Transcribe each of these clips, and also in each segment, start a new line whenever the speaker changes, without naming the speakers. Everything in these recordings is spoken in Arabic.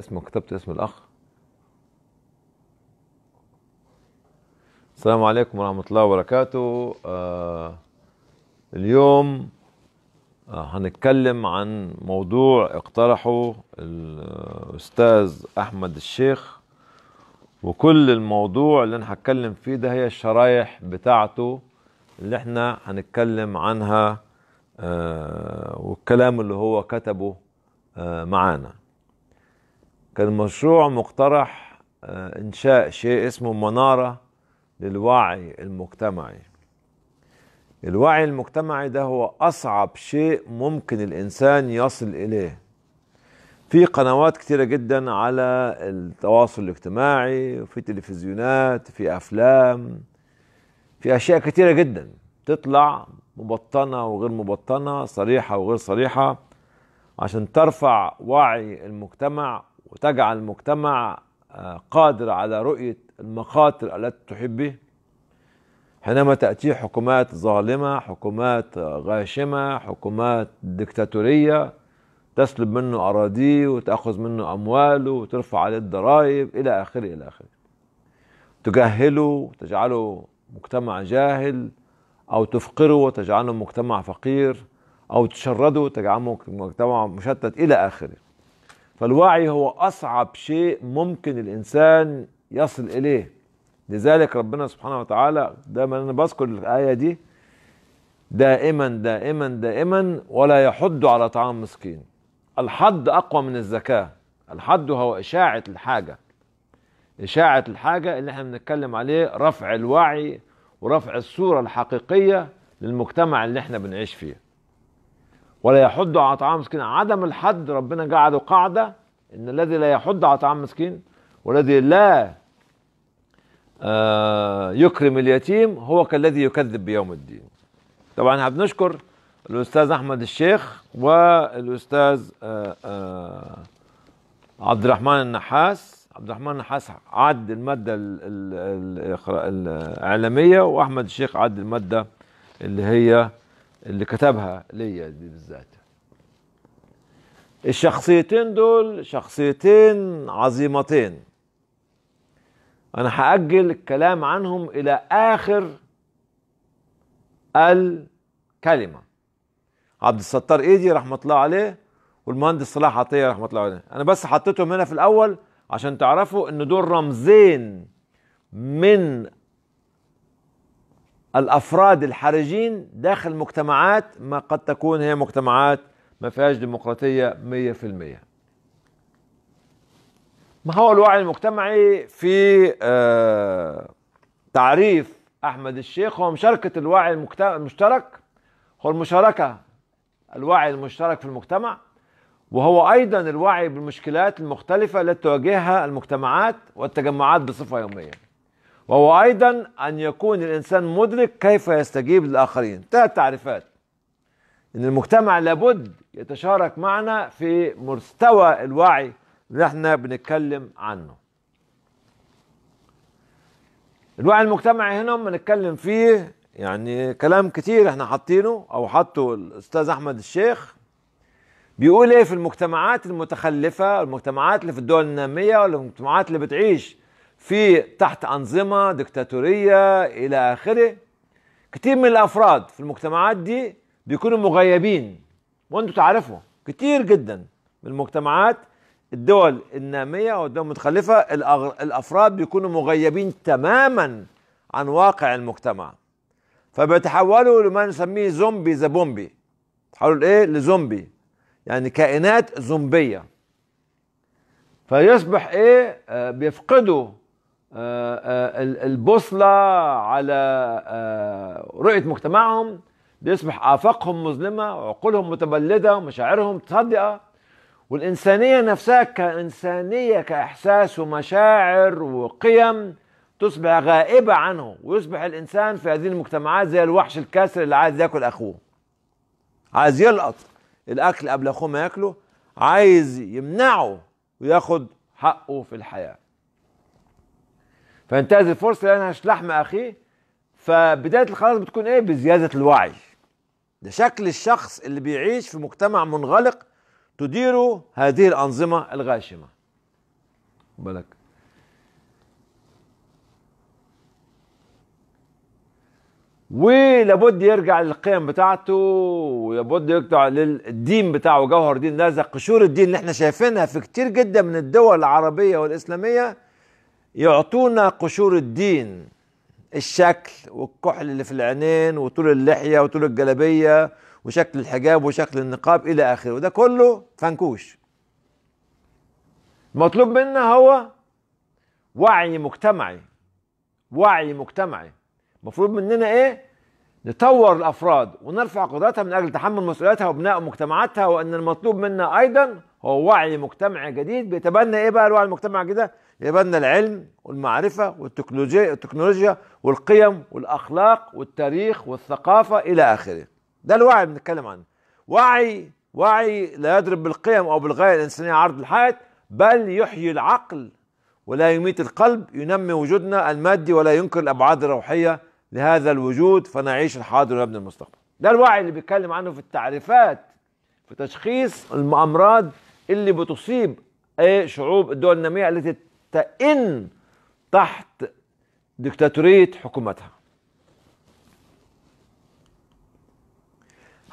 اسمه كتبت اسم الأخ السلام عليكم ورحمة الله وبركاته آه اليوم آه هنتكلم عن موضوع اقترحه الأستاذ أحمد الشيخ وكل الموضوع اللي انا هتكلم فيه ده هي الشرايح بتاعته اللي احنا هنتكلم عنها آه والكلام اللي هو كتبه آه معانا كان مشروع مقترح آه، إنشاء شيء اسمه منارة للوعي المجتمعي الوعي المجتمعي ده هو أصعب شيء ممكن الإنسان يصل إليه في قنوات كتيرة جدا على التواصل الاجتماعي وفي تلفزيونات في أفلام في أشياء كتيرة جدا تطلع مبطنة وغير مبطنة صريحة وغير صريحة عشان ترفع وعي المجتمع وتجعل المجتمع آه، قادر على رؤية المخاطر التي تحبه حينما تأتي حكومات ظالمة حكومات آه، غاشمة حكومات دكتاتورية تسلب منه أراضيه وتأخذ منه أمواله وترفع عليه الضرائب إلى آخره إلى آخره تجهله تجعله مجتمع جاهل أو تفقره وتجعله مجتمع فقير أو تشرده وتجعله مجتمع مشتت إلى آخره فالوعي هو أصعب شيء ممكن الإنسان يصل إليه لذلك ربنا سبحانه وتعالى دايما أنا بذكر الآية دي دائما دائما دائما ولا يحض على طعام مسكين الحض أقوى من الزكاة الحد هو إشاعة الحاجة إشاعة الحاجة اللي احنا بنتكلم عليه رفع الوعي ورفع الصورة الحقيقية للمجتمع اللي احنا بنعيش فيه ولا يحض على طعام مسكين عدم الحد ربنا جعله قاعدة إن الذي لا يحض على طعام مسكين والذي لا آه، يكرم اليتيم هو كالذي يكذب بيوم الدين طبعا بنشكر الأستاذ أحمد الشيخ والأستاذ آه، آه، عبد الرحمن النحاس عبد الرحمن النحاس عد المادة الإعلامية وأحمد الشيخ عد المادة اللي هي اللي كتبها ليا دي بالذات الشخصيتين دول شخصيتين عظيمتين انا هاجل الكلام عنهم الى اخر الكلمه عبد الستار ايدي رحمه الله عليه والمهندس صلاح عطيه رحمه الله عليه انا بس حطيتهم هنا في الاول عشان تعرفوا ان دول رمزين من الافراد الحرجين داخل مجتمعات ما قد تكون هي مجتمعات ما فيهاش ديمقراطيه 100% ما هو الوعي المجتمعي في آه، تعريف احمد الشيخ هو مشاركه الوعي المشترك هو المشاركه الوعي المشترك في المجتمع وهو ايضا الوعي بالمشكلات المختلفه التي تواجهها المجتمعات والتجمعات بصفه يوميه وهو أيضا أن يكون الإنسان مدرك كيف يستجيب للآخرين ثلاث تعريفات إن المجتمع لابد يتشارك معنا في مستوى الوعي اللي احنا بنتكلم عنه الوعي المجتمعي هنا بنتكلم فيه يعني كلام كتير احنا حاطينه او حطه الاستاذ احمد الشيخ بيقول ايه في المجتمعات المتخلفه المجتمعات اللي في الدول الناميه والمجتمعات اللي بتعيش في تحت أنظمة دكتاتورية إلى آخره كتير من الأفراد في المجتمعات دي بيكونوا مغيبين وأنتوا تعرفوا كتير جدا من المجتمعات الدول النامية أو الدول المتخلفة الأفراد بيكونوا مغيبين تماما عن واقع المجتمع فبيتحولوا لما نسميه زومبي ذا بومبي تحولوا لإيه؟ لزومبي يعني كائنات زومبية فيصبح إيه آه، بيفقدوا آه، آه، البوصلة على آه، رؤية مجتمعهم بيصبح آفاقهم مظلمة وعقولهم متبلدة ومشاعرهم تصدقة والإنسانية نفسها كإنسانية كإحساس ومشاعر وقيم تصبح غائبة عنه ويصبح الإنسان في هذه المجتمعات زي الوحش الكاسر اللي عايز ياكل أخوه عايز يلقط الأكل قبل أخوه ما ياكله عايز يمنعه وياخد حقه في الحياه فانتهز الفرصه هشلح لحم اخيه فبدايه الخلاص بتكون ايه بزياده الوعي ده شكل الشخص اللي بيعيش في مجتمع منغلق تديره هذه الانظمه الغاشمه بالك ولابد يرجع للقيم بتاعته ولابد يرجع للدين بتاعه جوهر دين لازق قشور الدين اللي احنا شايفينها في كتير جدا من الدول العربيه والاسلاميه يعطونا قشور الدين الشكل والكحل اللي في العينين وطول اللحية وطول الجلابية وشكل الحجاب وشكل النقاب إلى آخره وده كله فنكوش المطلوب منا هو وعي مجتمعي وعي مجتمعي المفروض مننا ايه نطور الافراد ونرفع قدراتها من اجل تحمل مسؤولياتها وبناء مجتمعاتها وان المطلوب منا ايضا هو وعي مجتمعي جديد بيتبنى ايه بقى الوعي المجتمعي الجديد يتبنى العلم والمعرفه والتكنولوجيا التكنولوجيا والقيم والاخلاق والتاريخ والثقافه الى اخره ده الوعي بنتكلم عنه وعي وعي لا يضرب بالقيم او بالغايه الانسانيه عرض الحائط بل يحيي العقل ولا يميت القلب ينمي وجودنا المادي ولا ينكر الابعاد الروحيه لهذا الوجود فنعيش الحاضر ونبني المستقبل ده الوعي اللي بيتكلم عنه في التعريفات في تشخيص الامراض اللي بتصيب ايه شعوب الدول الناميه التي تئن تحت دكتاتوريه حكومتها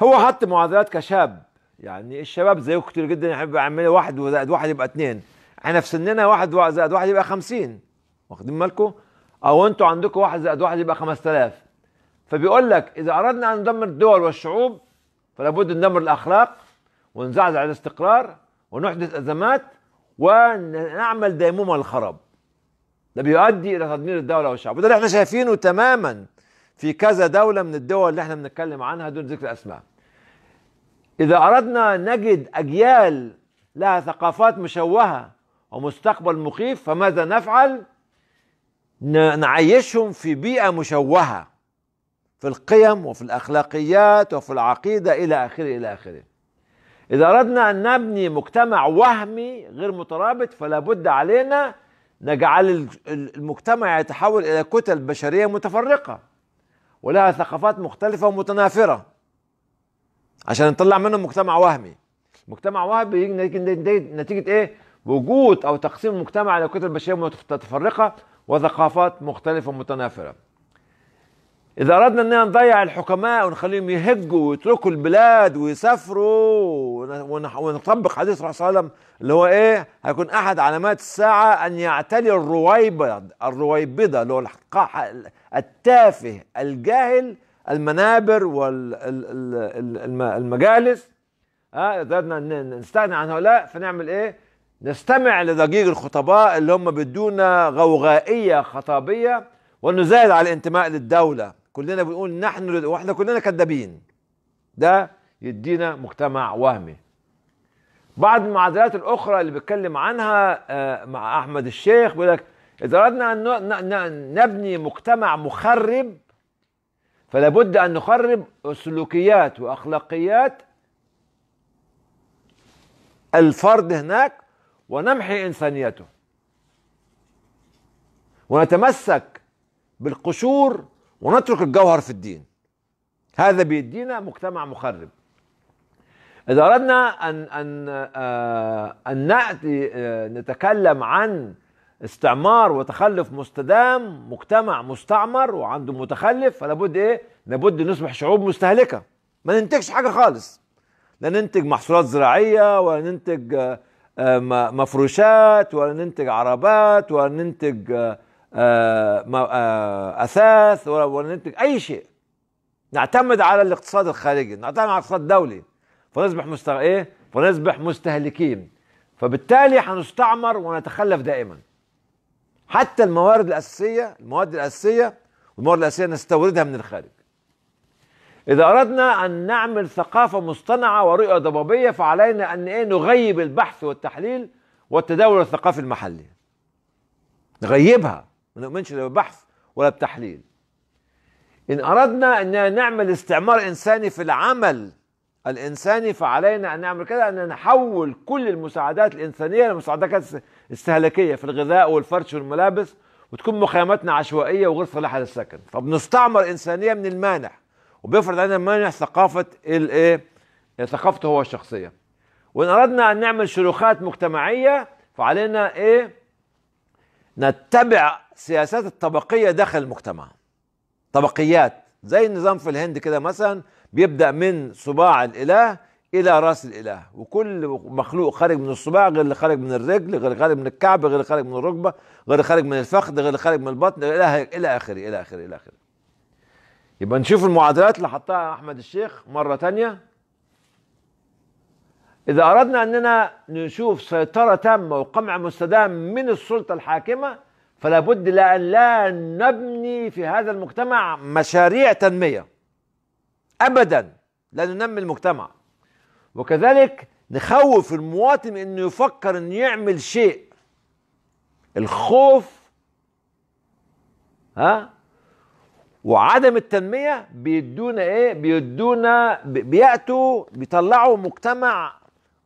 هو حط معادلات كشاب يعني الشباب زيه كتير جدا يحب يعملوا واحد زائد واحد يبقى اتنين احنا في سننا واحد زائد واحد يبقى خمسين واخدين بالكم او انتوا عندكم واحد زائد واحد يبقى خمسة آلاف فبيقول لك اذا اردنا ان ندمر الدول والشعوب فلا بد ندمر الاخلاق ونزعزع الاستقرار ونحدث أزمات ونعمل ديمومة الخراب ده بيؤدي إلى تدمير الدولة والشعب وده اللي احنا شايفينه تماما في كذا دولة من الدول اللي احنا بنتكلم عنها دون ذكر أسماء إذا أردنا نجد أجيال لها ثقافات مشوهة ومستقبل مخيف فماذا نفعل؟ نعيشهم في بيئة مشوهة في القيم وفي الأخلاقيات وفي العقيدة إلى آخره إلى آخره إذا أردنا أن نبني مجتمع وهمي غير مترابط فلا بد علينا نجعل المجتمع يتحول إلى كتل بشرية متفرقة ولها ثقافات مختلفة ومتنافرة عشان نطلع منه مجتمع وهمي مجتمع وهمي يجي نتيجة إيه؟ وجود أو تقسيم المجتمع إلى كتل بشرية متفرقة وثقافات مختلفة ومتنافرة إذا أردنا أننا نضيع الحكماء ونخليهم يهجوا ويتركوا البلاد ويسافروا ونطبق حديث الرسول صلى الله عليه وسلم اللي هو إيه؟ هيكون أحد علامات الساعة أن يعتلي الرويبض الرويبضة اللي هو التافه الجاهل المنابر والمجالس ها آه، أن نستغنى عن هؤلاء فنعمل إيه؟ نستمع لضجيج الخطباء اللي هم بدون غوغائية خطابية ونزايد على الانتماء للدولة كلنا بنقول نحن واحنا كلنا كذابين ده يدينا مجتمع وهمي بعض المعادلات الاخرى اللي بيتكلم عنها آه، مع احمد الشيخ بيقول لك اذا اردنا ان نبني مجتمع مخرب فلا بد ان نخرب سلوكيات واخلاقيات الفرد هناك ونمحي انسانيته ونتمسك بالقشور ونترك الجوهر في الدين هذا بيدينا مجتمع مخرب إذا أردنا أن أن آه، أن نأتي آه، نتكلم عن استعمار وتخلف مستدام مجتمع مستعمر وعنده متخلف فلا بد إيه؟ لابد نصبح شعوب مستهلكة ما ننتجش حاجة خالص لا ننتج محصولات زراعية ولا ننتج آه، مفروشات ولا ننتج عربات ولا ننتج آه، آه، اثاث ولا ننتج اي شيء نعتمد على الاقتصاد الخارجي نعتمد على الاقتصاد الدولي فنصبح مستغ... ايه فنصبح مستهلكين فبالتالي هنستعمر ونتخلف دائما حتى الموارد الاساسيه المواد الاساسيه والموارد الاساسيه نستوردها من الخارج اذا اردنا ان نعمل ثقافه مصطنعه ورؤيه ضبابيه فعلينا ان ايه نغيب البحث والتحليل والتداول الثقافي المحلي نغيبها ما نؤمنش لا ببحث ولا بتحليل إن أردنا أن نعمل استعمار إنساني في العمل الإنساني فعلينا أن نعمل كده أن نحول كل المساعدات الإنسانية لمساعدات استهلاكية في الغذاء والفرش والملابس وتكون مخيماتنا عشوائية وغير صالحة للسكن فبنستعمر إنسانية من المانح وبيفرض علينا مانح ثقافة الإيه ثقافته هو الشخصية وإن أردنا أن نعمل شروخات مجتمعية فعلينا إيه نتبع سياسات الطبقية داخل المجتمع طبقيات زي النظام في الهند كده مثلا بيبدأ من صباع الإله إلى رأس الإله وكل مخلوق خارج من الصباع غير اللي خارج من الرجل غير اللي خارج من الكعب غير اللي خارج من الركبة غير اللي خارج من الفخذ غير اللي خارج من البطن إلى إلى آخره إلى آخره إلى آخره يبقى نشوف المعادلات اللي حطها أحمد الشيخ مرة تانية إذا أردنا أننا نشوف سيطرة تامة وقمع مستدام من السلطة الحاكمة فلا بد لأن لا نبني في هذا المجتمع مشاريع تنمية أبدا لا ننمي المجتمع وكذلك نخوف المواطن انه يفكر انه يعمل شيء الخوف ها وعدم التنميه بيدونا ايه بيدونا بياتوا بيطلعوا مجتمع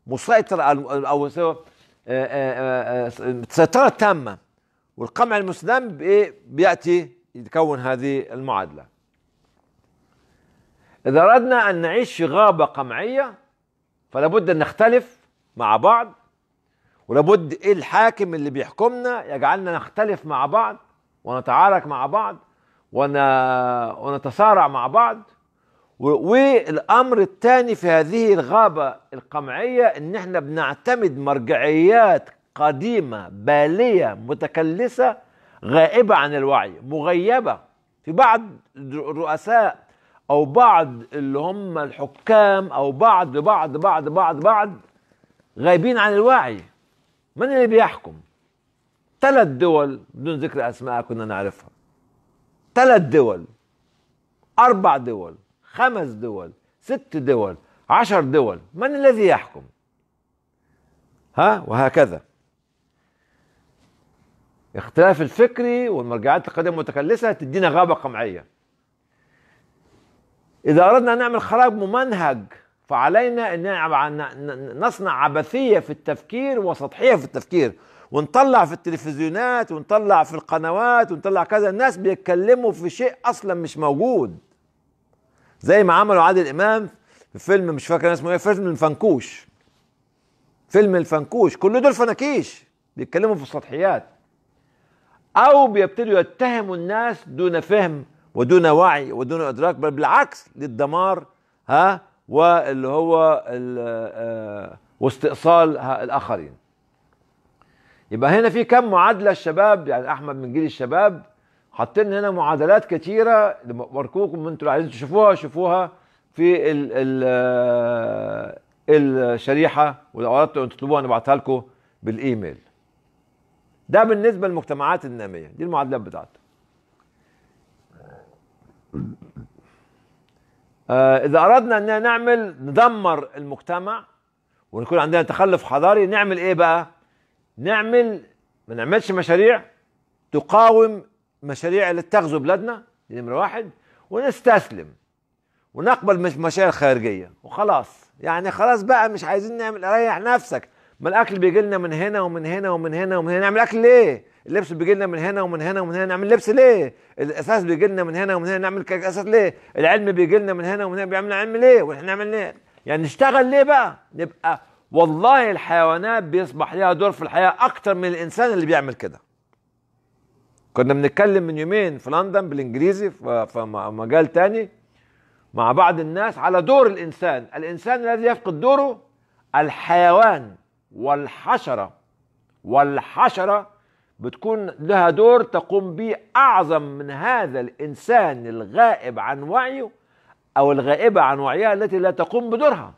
مسيطر او سيطره آه، آه، آه، تامه والقمع المسلم بياتي يتكون هذه المعادله اذا اردنا ان نعيش في غابه قمعيه فلا بد ان نختلف مع بعض ولابد ايه الحاكم اللي بيحكمنا يجعلنا نختلف مع بعض ونتعارك مع بعض ونتصارع مع بعض والامر الثاني في هذه الغابه القمعيه ان احنا بنعتمد مرجعيات قديمه باليه متكلسه غائبه عن الوعي مغيبه في بعض الرؤساء او بعض اللي هم الحكام او بعض بعض بعض بعض بعض غايبين عن الوعي من اللي بيحكم ثلاث دول بدون ذكر اسماء كنا نعرفها ثلاث دول اربع دول خمس دول ست دول عشر دول من الذي يحكم ها وهكذا اختلاف الفكري والمرجعات القديمة المتكلسة تدينا غابة قمعية إذا أردنا أن نعمل خراب ممنهج فعلينا أن نصنع عبثية في التفكير وسطحية في التفكير ونطلع في التلفزيونات ونطلع في القنوات ونطلع كذا الناس بيتكلموا في شيء أصلا مش موجود زي ما عملوا عادل امام في فيلم مش فاكر اسمه ايه فيلم الفنكوش فيلم الفنكوش كل دول فنكيش بيتكلموا في السطحيات او بيبتدوا يتهموا الناس دون فهم ودون وعي ودون ادراك بل بالعكس للدمار ها واللي هو آه، واستئصال الاخرين يبقى هنا في كم معادله الشباب يعني احمد من جيل الشباب حاطين هنا معادلات كتيره باركوكم انتوا عايزين تشوفوها شوفوها في ال ال آه، الشريحه ولو اردتوا ان تطلبوها نبعتها لكم بالايميل ده بالنسبه للمجتمعات الناميه دي المعادلات بتاعته آه، اذا اردنا ان نعمل ندمر المجتمع ونكون عندنا تخلف حضاري نعمل ايه بقى نعمل ما نعملش مشاريع تقاوم مشاريع اللي تغزو بلادنا يعني نمرة واحد ونستسلم ونقبل مشاريع خارجية وخلاص يعني خلاص بقى مش عايزين نعمل ريح نفسك ما الاكل بيجي لنا من هنا ومن هنا ومن هنا ومن هنا نعمل اكل ليه؟ اللبس بيجي لنا من هنا ومن هنا ومن هنا نعمل لبس ليه؟ الاساس بيجي لنا من هنا ومن هنا نعمل اساس ليه؟ العلم بيجي لنا من هنا ومن هنا بيعمل علم ليه؟ واحنا نعمل ليه؟ يعني نشتغل ليه بقى؟ نبقى والله الحيوانات بيصبح ليها دور في الحياه اكتر من الانسان اللي بيعمل كده. كنا بنتكلم من يومين في لندن بالانجليزي في مجال تاني مع بعض الناس على دور الانسان الانسان الذي يفقد دوره الحيوان والحشره والحشره بتكون لها دور تقوم به اعظم من هذا الانسان الغائب عن وعيه او الغائبه عن وعيها التي لا تقوم بدورها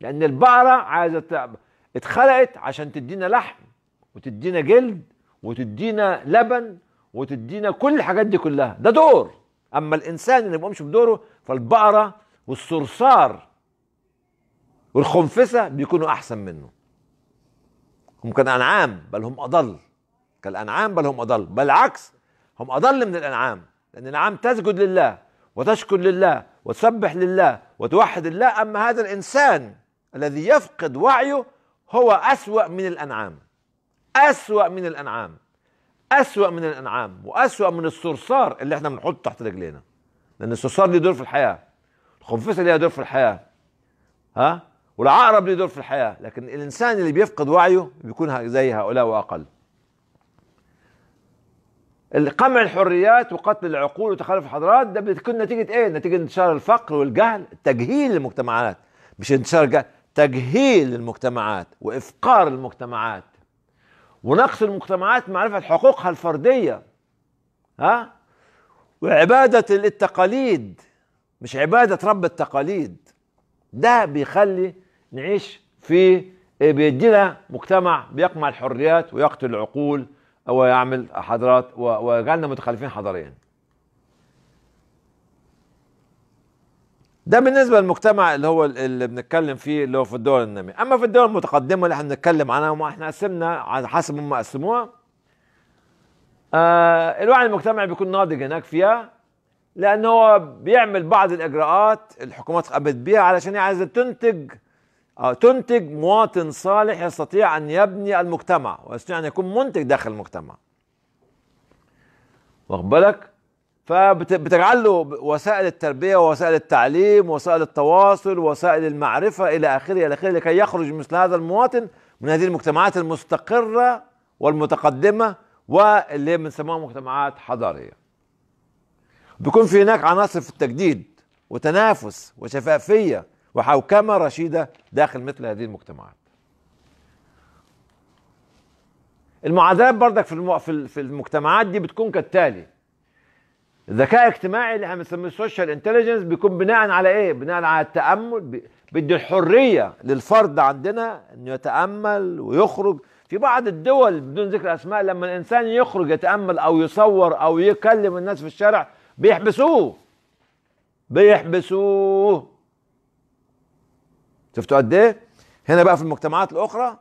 لان البقره عايزه اتخلقت عشان تدينا لحم وتدينا جلد وتدينا لبن وتدينا كل الحاجات دي كلها ده دور اما الانسان اللي ما بيقومش بدوره فالبقره والصرصار والخنفسه بيكونوا احسن منه هم كان انعام بل هم اضل كالانعام بل هم اضل بل العكس هم اضل من الانعام لان الانعام تسجد لله وتشكر لله وتسبح لله وتوحد الله اما هذا الانسان الذي يفقد وعيه هو اسوا من الانعام اسوا من الانعام أسوأ من الأنعام وأسوأ من الصرصار اللي احنا بنحطه تحت رجلينا لأن الصرصار ليه دور في الحياة الخنفسة ليها دور في الحياة ها والعقرب ليه دور في الحياة لكن الإنسان اللي بيفقد وعيه بيكون زي هؤلاء وأقل قمع الحريات وقتل العقول وتخلف الحضارات ده بتكون نتيجة إيه؟ نتيجة انتشار الفقر والجهل تجهيل المجتمعات مش انتشار جهل تجهيل المجتمعات وإفقار المجتمعات ونقص المجتمعات معرفة حقوقها الفردية ها وعبادة التقاليد مش عبادة رب التقاليد ده بيخلي نعيش في بيدينا مجتمع بيقمع الحريات ويقتل العقول ويعمل حضارات ويجعلنا متخلفين حضاريا ده بالنسبه للمجتمع اللي هو اللي بنتكلم فيه اللي هو في الدول الناميه اما في الدول المتقدمه اللي احنا بنتكلم عنها وما احنا قسمنا على حسب ما قسموها آه الوعي المجتمعي بيكون ناضج هناك فيها لان هو بيعمل بعض الاجراءات الحكومات قامت بيها علشان هي عايزه تنتج أو آه، تنتج مواطن صالح يستطيع ان يبني المجتمع ويستطيع ان يكون منتج داخل المجتمع واخد بالك فبتجعل له وسائل التربيه ووسائل التعليم ووسائل التواصل ووسائل المعرفه الى اخره الى اخره لكي يخرج مثل هذا المواطن من هذه المجتمعات المستقره والمتقدمه واللي بنسموها مجتمعات حضاريه. بيكون في هناك عناصر في التجديد وتنافس وشفافيه وحوكمه رشيده داخل مثل هذه المجتمعات. المعادلات بردك في في المجتمعات دي بتكون كالتالي الذكاء الاجتماعي اللي احنا بنسميه السوشيال انتليجنس بيكون بناء على ايه؟ بناء على التامل بيدي الحريه للفرد عندنا انه يتامل ويخرج في بعض الدول بدون ذكر اسماء لما الانسان يخرج يتامل او يصور او يكلم الناس في الشارع بيحبسوه بيحبسوه شفتوا قد ايه؟ هنا بقى في المجتمعات الاخرى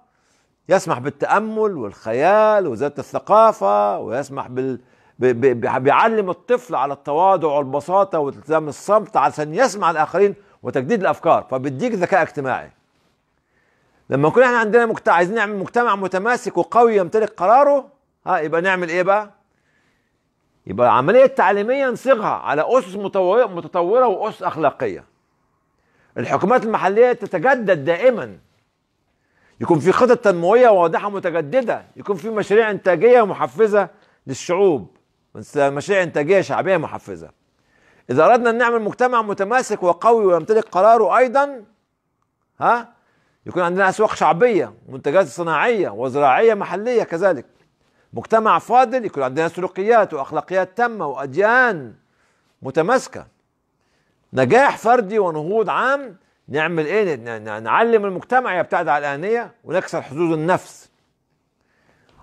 يسمح بالتامل والخيال وزياده الثقافه ويسمح بال بيعلم الطفل على التواضع والبساطه والتزام الصمت عشان يسمع الاخرين وتجديد الافكار فبيديك ذكاء اجتماعي لما يكون احنا عندنا مجتمع عايزين نعمل مجتمع متماسك وقوي يمتلك قراره ها يبقى نعمل ايه بقى يبقى العمليه التعليميه نصيغها على اسس متطوره واسس اخلاقيه الحكومات المحليه تتجدد دائما يكون في خطط تنمويه واضحه متجدده يكون في مشاريع انتاجيه محفزه للشعوب مشاريع انتاجيه شعبيه محفزه اذا اردنا ان نعمل مجتمع متماسك وقوي ويمتلك قراره ايضا ها يكون عندنا اسواق شعبيه منتجات صناعيه وزراعيه محليه كذلك مجتمع فاضل يكون عندنا سلوكيات واخلاقيات تامه واديان متماسكه نجاح فردي ونهوض عام نعمل ايه نعلم المجتمع يبتعد عن الانانيه ونكسر حدود النفس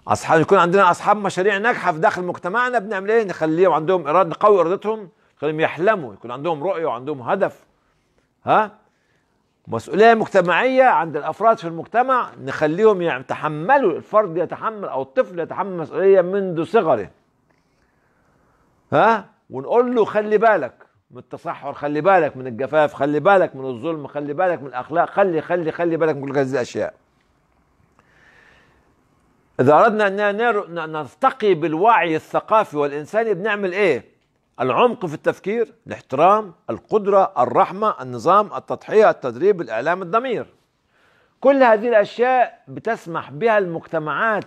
اصحاب يكون عندنا اصحاب مشاريع ناجحه في داخل مجتمعنا بنعمل ايه نخليهم عندهم اراده نقوي ارادتهم نخليهم يحلموا يكون عندهم رؤيه وعندهم هدف ها مسؤوليه مجتمعيه عند الافراد في المجتمع نخليهم يتحملوا الفرد يتحمل او الطفل يتحمل مسؤوليه منذ صغره ها ونقول له خلي بالك من التصحر خلي بالك من الجفاف خلي بالك من الظلم خلي بالك من الاخلاق خلي خلي خلي بالك من كل هذه الاشياء اذا اردنا ان نرتقي بالوعي الثقافي والانساني بنعمل ايه العمق في التفكير الاحترام القدره الرحمه النظام التضحيه التدريب الاعلام الضمير كل هذه الاشياء بتسمح بها المجتمعات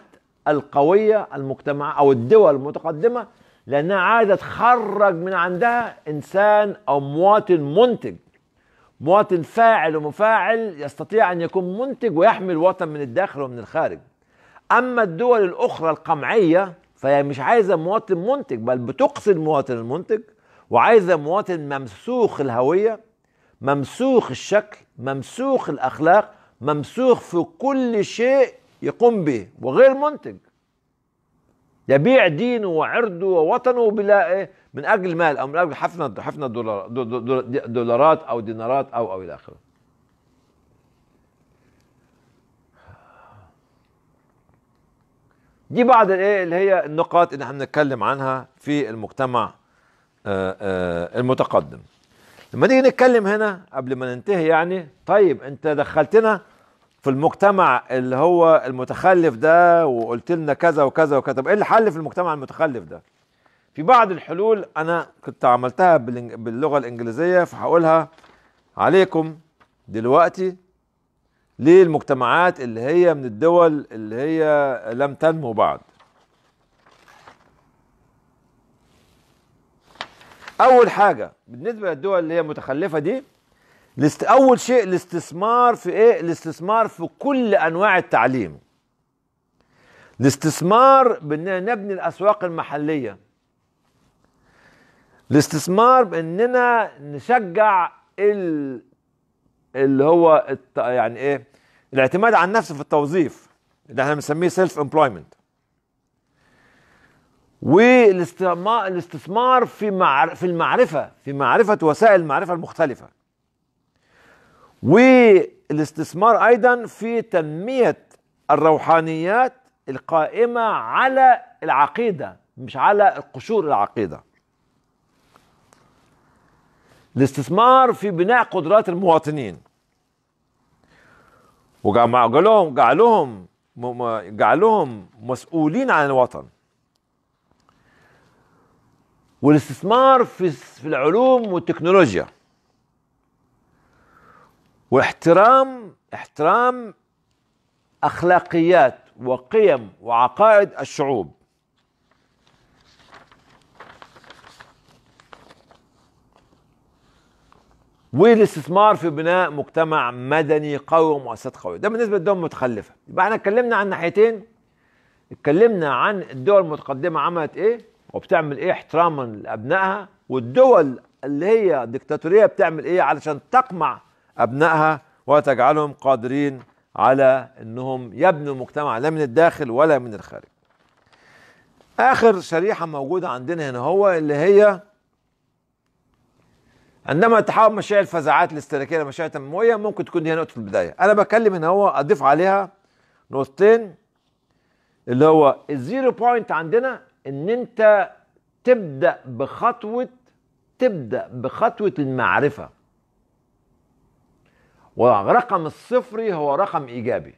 القويه المجتمع او الدول المتقدمه لانها عاده تخرج من عندها انسان او مواطن منتج مواطن فاعل ومفاعل يستطيع ان يكون منتج ويحمي الوطن من الداخل ومن الخارج اما الدول الاخرى القمعيه فهي مش عايزه مواطن منتج بل بتقصد المواطن المنتج وعايزه مواطن ممسوخ الهويه ممسوخ الشكل ممسوخ الاخلاق ممسوخ في كل شيء يقوم به وغير منتج يبيع دينه وعرضه ووطنه بلا إيه من اجل مال او من اجل حفنه حفنه دولارات او دينارات او او الى اخره دي بعض الايه اللي هي النقاط اللي احنا بنتكلم عنها في المجتمع آه، آه، المتقدم لما نيجي نتكلم هنا قبل ما ننتهي يعني طيب انت دخلتنا في المجتمع اللي هو المتخلف ده وقلت لنا كذا وكذا وكذا طب ايه الحل في المجتمع المتخلف ده في بعض الحلول انا كنت عملتها باللغه الانجليزيه فهقولها عليكم دلوقتي للمجتمعات اللي هي من الدول اللي هي لم تنمو بعد اول حاجه بالنسبه للدول اللي هي متخلفه دي لست اول شيء الاستثمار في ايه الاستثمار في كل انواع التعليم الاستثمار باننا نبني الاسواق المحليه الاستثمار باننا نشجع ال... اللي هو الت... يعني ايه الاعتماد على النفس في التوظيف اللي احنا بنسميه سيلف امبلويمنت والاستثمار في في المعرفه في معرفه وسائل المعرفه المختلفه والاستثمار ايضا في تنميه الروحانيات القائمه على العقيده مش على قشور العقيده الاستثمار في بناء قدرات المواطنين وجعلهم جعلهم جعلهم مسؤولين عن الوطن والاستثمار في في العلوم والتكنولوجيا واحترام احترام اخلاقيات وقيم وعقائد الشعوب والاستثمار في بناء مجتمع مدني قوي ومؤسسات قويه ده بالنسبه للدول المتخلفه يبقى احنا اتكلمنا عن ناحيتين اتكلمنا عن الدول المتقدمه عملت ايه وبتعمل ايه احتراما لابنائها والدول اللي هي ديكتاتوريه بتعمل ايه علشان تقمع ابنائها وتجعلهم قادرين على انهم يبنوا مجتمع لا من الداخل ولا من الخارج اخر شريحه موجوده عندنا هنا هو اللي هي عندما تحول مشاعر الفزاعات الاستهلاكيه لمشاعر تنمويه ممكن تكون دي نقطه البدايه انا بتكلم ان هو اضيف عليها نقطتين اللي هو الزيرو بوينت عندنا ان انت تبدا بخطوه تبدا بخطوه المعرفه ورقم الصفري هو رقم ايجابي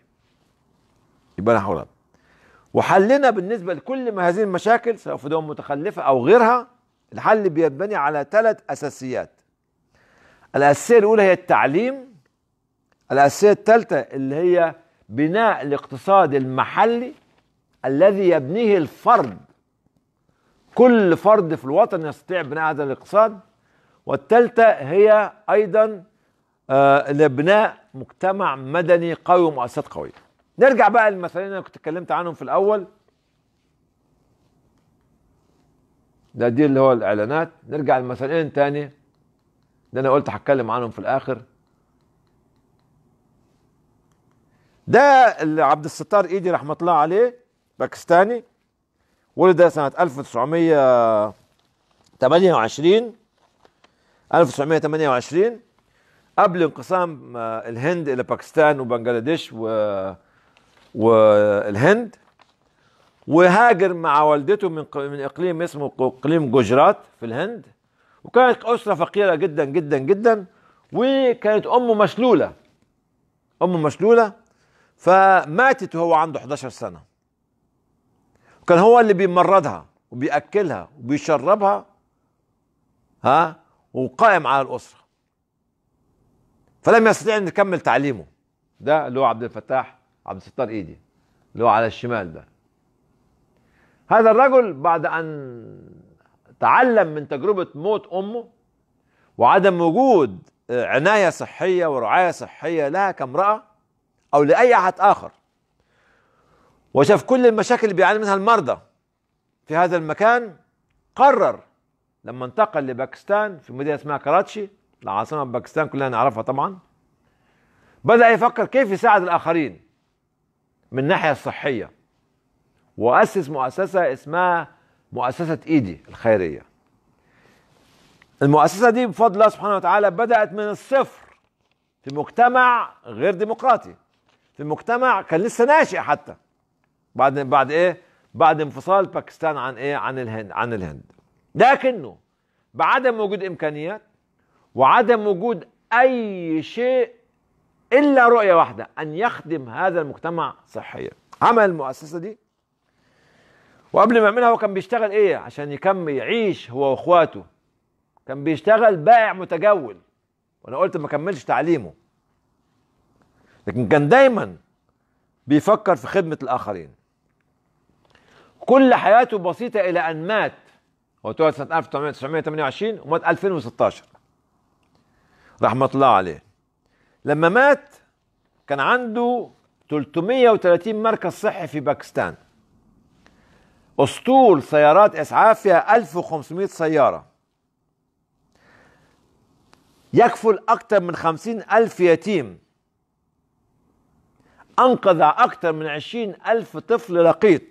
يبقى انا هقولها وحلنا بالنسبه لكل ما هذه المشاكل سواء في دول متخلفه او غيرها الحل بينبني على ثلاث اساسيات الأساسية الأولى هي التعليم الأساسية الثالثة اللي هي بناء الاقتصاد المحلي الذي يبنيه الفرد كل فرد في الوطن يستطيع بناء هذا الاقتصاد والثالثة هي أيضا آه، لبناء مجتمع مدني قوي ومؤسسات قوية نرجع بقى للمثالين اللي كنت اتكلمت عنهم في الأول ده دي اللي هو الإعلانات نرجع للمثالين تاني ده انا قلت هتكلم عنهم في الاخر ده اللي عبد الستار ايدي رحمه الله عليه باكستاني ولد سنه 1928 1928 قبل انقسام آه، الهند الى باكستان وبنجلاديش و والهند وهاجر مع والدته من من اقليم اسمه اقليم جوجرات في الهند وكانت أسرة فقيرة جدا جدا جدا وكانت أمه مشلولة أمه مشلولة فماتت وهو عنده 11 سنة وكان هو اللي بيمرضها وبيأكلها وبيشربها ها وقائم على الأسرة فلم يستطيع أن يكمل تعليمه ده اللي هو عبد الفتاح عبد الستار إيدي اللي هو على الشمال ده هذا الرجل بعد أن تعلم من تجربة موت أمه وعدم وجود آه، عناية صحية ورعاية صحية لها كامرأة أو لأي أحد آخر وشاف كل المشاكل اللي بيعاني منها المرضى في هذا المكان قرر لما انتقل لباكستان في مدينة اسمها كراتشي العاصمة باكستان كلنا نعرفها طبعا بدأ يفكر كيف يساعد الآخرين من الناحية الصحية وأسس مؤسسة اسمها مؤسسة إيدي الخيرية المؤسسة دي بفضل الله سبحانه وتعالى بدأت من الصفر في مجتمع غير ديمقراطي في مجتمع كان لسه ناشئ حتى بعد بعد ايه بعد انفصال باكستان عن ايه عن الهند عن الهند لكنه بعدم وجود امكانيات وعدم وجود اي شيء الا رؤيه واحده ان يخدم هذا المجتمع صحيا عمل المؤسسه دي وقبل ما يعملها هو كان بيشتغل ايه عشان يكمل يعيش هو واخواته كان بيشتغل بائع متجول وانا قلت ما كملش تعليمه لكن كان دايما بيفكر في خدمة الآخرين كل حياته بسيطة إلى أن مات هو توفي سنة 1928 ومات 2016 رحمة الله عليه لما مات كان عنده 330 مركز صحي في باكستان اسطول سيارات اسعاف فيها 1500 سياره يكفل اكثر من 50 الف يتيم انقذ اكثر من 20 الف طفل لقيط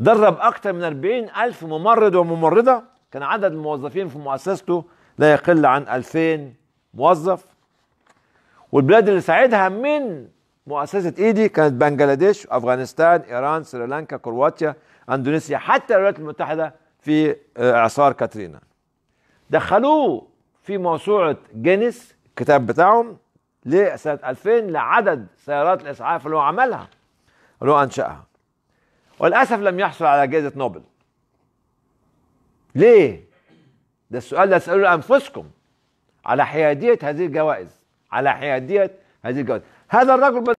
درب اكثر من 40 الف ممرض وممرضه كان عدد الموظفين في مؤسسته لا يقل عن 2000 موظف والبلاد اللي ساعدها من مؤسسة ايدي كانت بنجلاديش افغانستان ايران سريلانكا كرواتيا اندونيسيا حتى الولايات المتحده في آه، اعصار كاترينا دخلوه في موسوعه جينيس الكتاب بتاعهم لسنه 2000 لعدد سيارات الاسعاف اللي هو عملها اللي هو انشاها وللاسف لم يحصل على جائزه نوبل ليه ده السؤال ده اسالوه لانفسكم على حياديه هذه الجوائز على حياديه هذه الجوائز هذا الرجل